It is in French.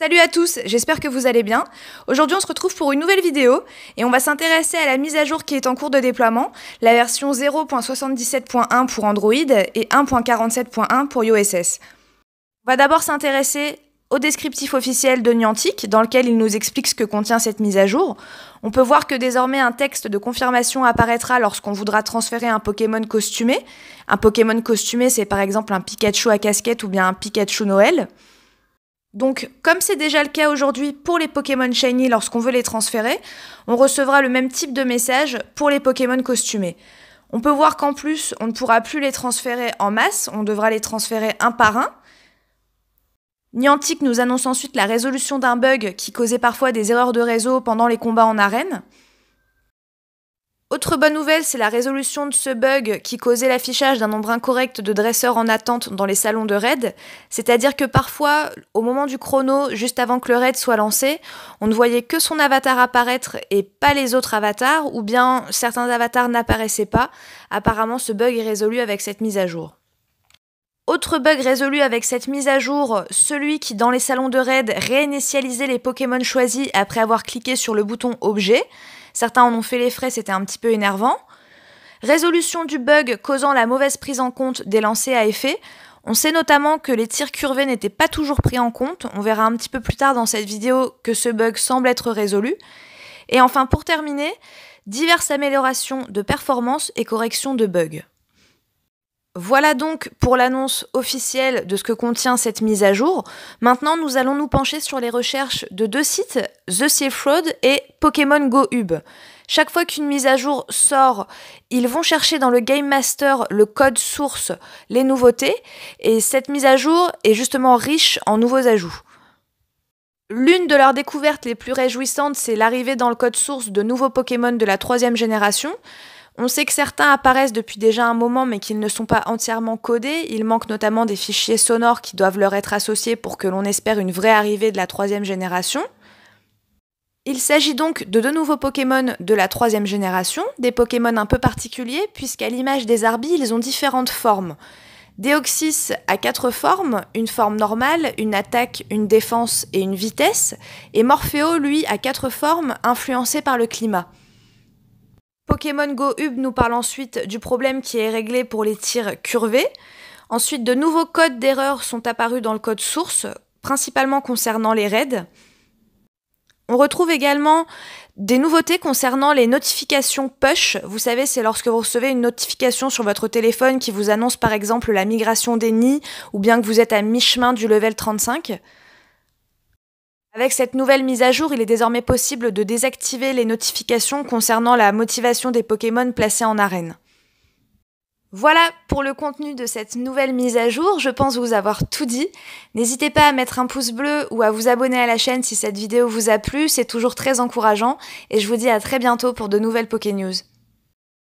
Salut à tous, j'espère que vous allez bien. Aujourd'hui on se retrouve pour une nouvelle vidéo et on va s'intéresser à la mise à jour qui est en cours de déploiement, la version 0.77.1 pour Android et 1.47.1 pour iOSS. On va d'abord s'intéresser au descriptif officiel de Niantic dans lequel il nous explique ce que contient cette mise à jour. On peut voir que désormais un texte de confirmation apparaîtra lorsqu'on voudra transférer un Pokémon costumé. Un Pokémon costumé c'est par exemple un Pikachu à casquette ou bien un Pikachu Noël. Donc, comme c'est déjà le cas aujourd'hui pour les Pokémon Shiny lorsqu'on veut les transférer, on recevra le même type de message pour les Pokémon costumés. On peut voir qu'en plus, on ne pourra plus les transférer en masse, on devra les transférer un par un. Niantic nous annonce ensuite la résolution d'un bug qui causait parfois des erreurs de réseau pendant les combats en arène. Autre bonne nouvelle, c'est la résolution de ce bug qui causait l'affichage d'un nombre incorrect de dresseurs en attente dans les salons de raid. C'est-à-dire que parfois, au moment du chrono, juste avant que le raid soit lancé, on ne voyait que son avatar apparaître et pas les autres avatars, ou bien certains avatars n'apparaissaient pas. Apparemment, ce bug est résolu avec cette mise à jour. Autre bug résolu avec cette mise à jour, celui qui dans les salons de raid réinitialisait les Pokémon choisis après avoir cliqué sur le bouton objet. Certains en ont fait les frais, c'était un petit peu énervant. Résolution du bug causant la mauvaise prise en compte des lancers à effet. On sait notamment que les tirs curvés n'étaient pas toujours pris en compte. On verra un petit peu plus tard dans cette vidéo que ce bug semble être résolu. Et enfin, pour terminer, diverses améliorations de performance et corrections de bugs. Voilà donc pour l'annonce officielle de ce que contient cette mise à jour. Maintenant, nous allons nous pencher sur les recherches de deux sites, The Safe et Pokémon Go Hub. Chaque fois qu'une mise à jour sort, ils vont chercher dans le Game Master le code source, les nouveautés, et cette mise à jour est justement riche en nouveaux ajouts. L'une de leurs découvertes les plus réjouissantes, c'est l'arrivée dans le code source de nouveaux Pokémon de la troisième génération. On sait que certains apparaissent depuis déjà un moment mais qu'ils ne sont pas entièrement codés, il manque notamment des fichiers sonores qui doivent leur être associés pour que l'on espère une vraie arrivée de la troisième génération. Il s'agit donc de deux nouveaux Pokémon de la troisième génération, des Pokémon un peu particuliers, puisqu'à l'image des Arbis, ils ont différentes formes. Deoxys a quatre formes, une forme normale, une attaque, une défense et une vitesse, et Morpheo, lui, a quatre formes influencées par le climat. Pokémon Go Hub nous parle ensuite du problème qui est réglé pour les tirs curvés. Ensuite, de nouveaux codes d'erreur sont apparus dans le code source, principalement concernant les raids. On retrouve également des nouveautés concernant les notifications push. Vous savez, c'est lorsque vous recevez une notification sur votre téléphone qui vous annonce par exemple la migration des nids ou bien que vous êtes à mi-chemin du level 35. Avec cette nouvelle mise à jour, il est désormais possible de désactiver les notifications concernant la motivation des Pokémon placés en arène. Voilà pour le contenu de cette nouvelle mise à jour, je pense vous avoir tout dit. N'hésitez pas à mettre un pouce bleu ou à vous abonner à la chaîne si cette vidéo vous a plu, c'est toujours très encourageant et je vous dis à très bientôt pour de nouvelles Poké News.